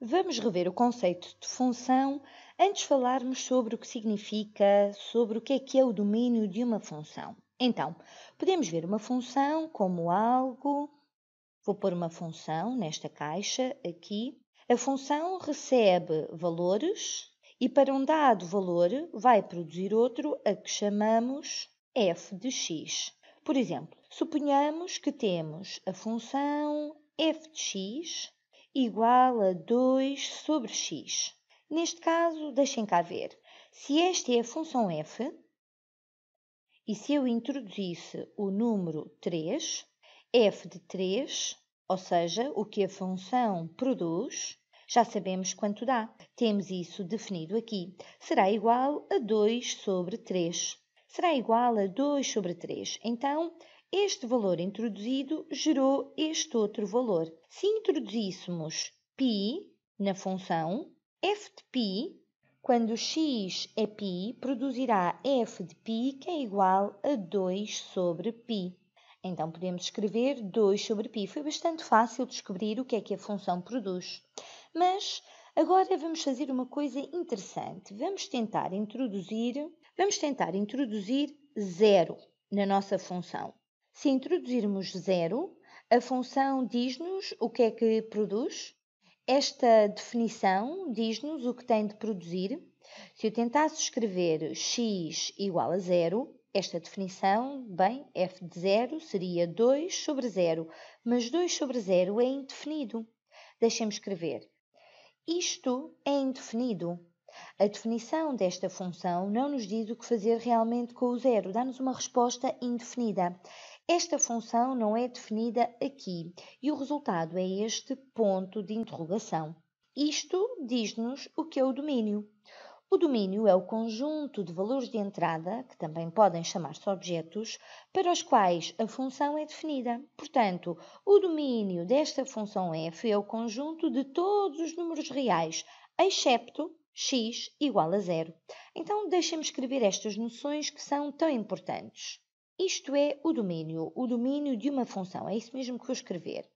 Vamos rever o conceito de função antes de falarmos sobre o que significa, sobre o que é que é o domínio de uma função. Então, podemos ver uma função como algo. Vou pôr uma função nesta caixa aqui. A função recebe valores e para um dado valor vai produzir outro a que chamamos f de x. Por exemplo, suponhamos que temos a função f de x igual a 2 sobre x. Neste caso, deixem cá ver. Se esta é a função f, e se eu introduzisse o número 3, f de 3, ou seja, o que a função produz, já sabemos quanto dá. Temos isso definido aqui. Será igual a 2 sobre 3. Será igual a 2 sobre 3. Então, este valor introduzido gerou este outro valor. Se introduzíssemos π na função, f de π, quando x é π, produzirá f de π que é igual a 2 sobre π. Então podemos escrever 2 sobre π. Foi bastante fácil descobrir o que é que a função produz. Mas agora vamos fazer uma coisa interessante. Vamos tentar introduzir, vamos tentar introduzir zero na nossa função. Se introduzirmos zero, a função diz-nos o que é que produz. Esta definição diz-nos o que tem de produzir. Se eu tentasse escrever x igual a zero, esta definição, bem, f de zero seria 2 sobre zero, mas 2 sobre zero é indefinido. Deixem-me escrever. Isto é indefinido. A definição desta função não nos diz o que fazer realmente com o zero, dá-nos uma resposta indefinida. Esta função não é definida aqui e o resultado é este ponto de interrogação. Isto diz-nos o que é o domínio. O domínio é o conjunto de valores de entrada, que também podem chamar-se objetos, para os quais a função é definida. Portanto, o domínio desta função f é o conjunto de todos os números reais, excepto x igual a zero. Então, deixem-me escrever estas noções que são tão importantes. Isto é o domínio, o domínio de uma função. É isso mesmo que vou escrever.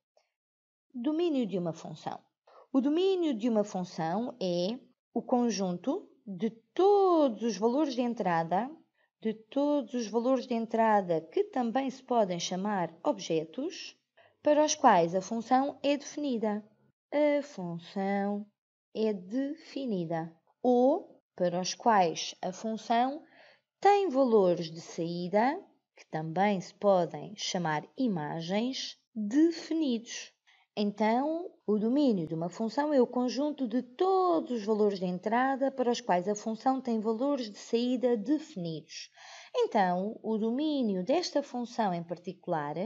Domínio de uma função. O domínio de uma função é o conjunto de todos os valores de entrada, de todos os valores de entrada que também se podem chamar objetos, para os quais a função é definida. A função é definida. Ou para os quais a função tem valores de saída que também se podem chamar imagens, definidos. Então, o domínio de uma função é o conjunto de todos os valores de entrada para os quais a função tem valores de saída definidos. Então, o domínio desta função em particular,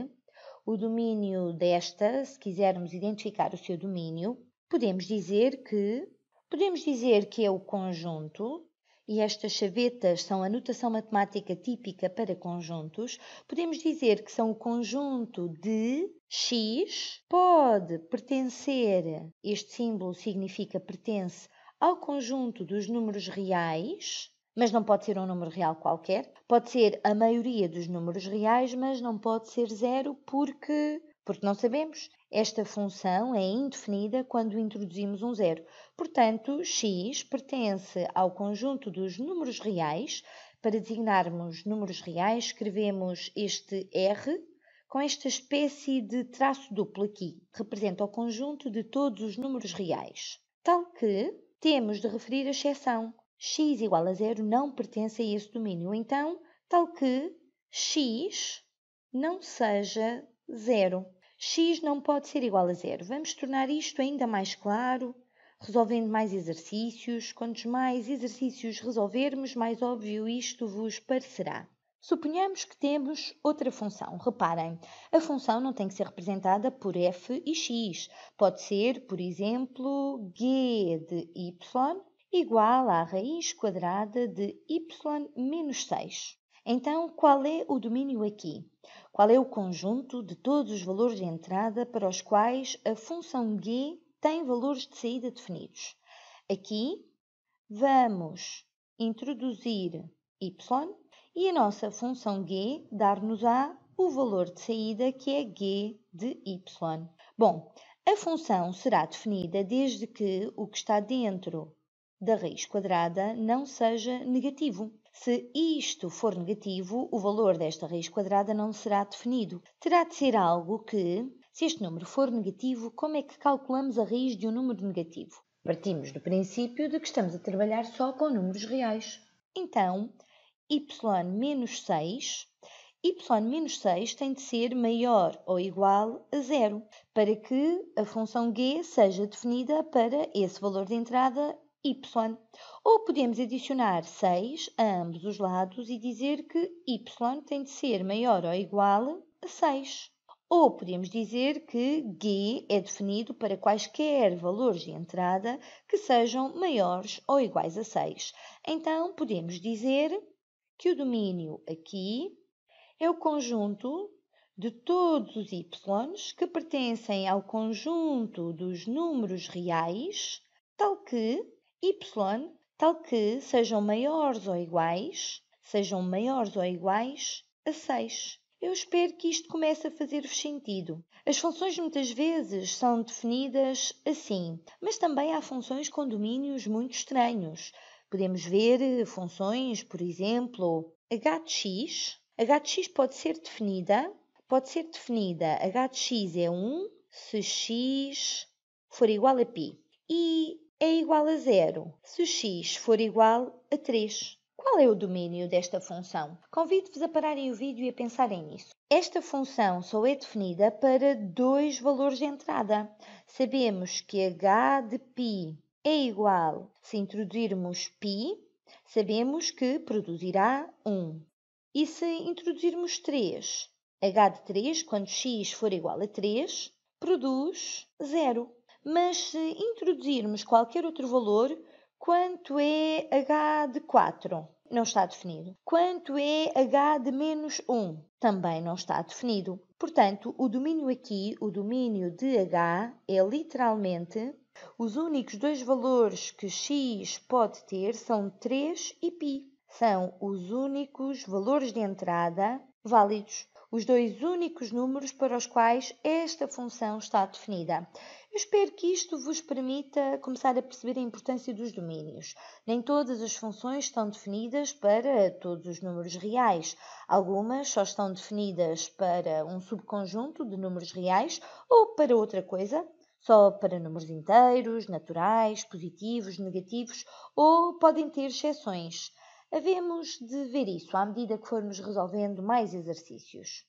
o domínio desta, se quisermos identificar o seu domínio, podemos dizer que podemos dizer que é o conjunto e estas chavetas são a notação matemática típica para conjuntos, podemos dizer que são o conjunto de x pode pertencer, este símbolo significa pertence ao conjunto dos números reais, mas não pode ser um número real qualquer, pode ser a maioria dos números reais, mas não pode ser zero porque porque não sabemos. Esta função é indefinida quando introduzimos um zero. Portanto, x pertence ao conjunto dos números reais. Para designarmos números reais, escrevemos este r com esta espécie de traço duplo aqui. Representa o conjunto de todos os números reais. Tal que temos de referir a exceção. x igual a zero não pertence a esse domínio. Então, tal que x não seja zero x não pode ser igual a zero. Vamos tornar isto ainda mais claro, resolvendo mais exercícios. Quantos mais exercícios resolvermos, mais óbvio isto vos parecerá. Suponhamos que temos outra função. Reparem, a função não tem que ser representada por f e x. Pode ser, por exemplo, g de y igual à raiz quadrada de y menos 6. Então, qual é o domínio aqui? Qual é o conjunto de todos os valores de entrada para os quais a função g tem valores de saída definidos? Aqui vamos introduzir y e a nossa função g dar-nos-á o valor de saída que é g de y. Bom, a função será definida desde que o que está dentro da raiz quadrada não seja negativo. Se isto for negativo, o valor desta raiz quadrada não será definido. Terá de ser algo que, se este número for negativo, como é que calculamos a raiz de um número negativo? Partimos do princípio de que estamos a trabalhar só com números reais. Então, y menos 6 y menos 6 tem de ser maior ou igual a zero para que a função g seja definida para esse valor de entrada y. Ou podemos adicionar 6 a ambos os lados e dizer que y tem de ser maior ou igual a 6. Ou podemos dizer que g é definido para quaisquer valores de entrada que sejam maiores ou iguais a 6. Então, podemos dizer que o domínio aqui é o conjunto de todos os y que pertencem ao conjunto dos números reais, tal que y, tal que sejam maiores ou iguais, sejam maiores ou iguais a 6. Eu espero que isto comece a fazer-vos sentido. As funções muitas vezes são definidas assim, mas também há funções com domínios muito estranhos. Podemos ver eh, funções, por exemplo, h de x. h de x pode ser definida, pode ser definida h de x é 1 se x for igual a π. E é igual a zero se x for igual a 3. Qual é o domínio desta função? Convido-vos a pararem o vídeo e a pensarem nisso. Esta função só é definida para dois valores de entrada. Sabemos que h de π é igual, se introduzirmos π, sabemos que produzirá 1. E se introduzirmos 3, h de 3, quando x for igual a 3, produz 0 mas se introduzirmos qualquer outro valor, quanto é h de 4? Não está definido. Quanto é h de menos 1? Também não está definido. Portanto, o domínio aqui, o domínio de h, é literalmente os únicos dois valores que x pode ter são 3 e π. São os únicos valores de entrada válidos, os dois únicos números para os quais esta função está definida. Eu espero que isto vos permita começar a perceber a importância dos domínios. Nem todas as funções estão definidas para todos os números reais. Algumas só estão definidas para um subconjunto de números reais ou para outra coisa, só para números inteiros, naturais, positivos, negativos ou podem ter exceções. Havemos de ver isso à medida que formos resolvendo mais exercícios.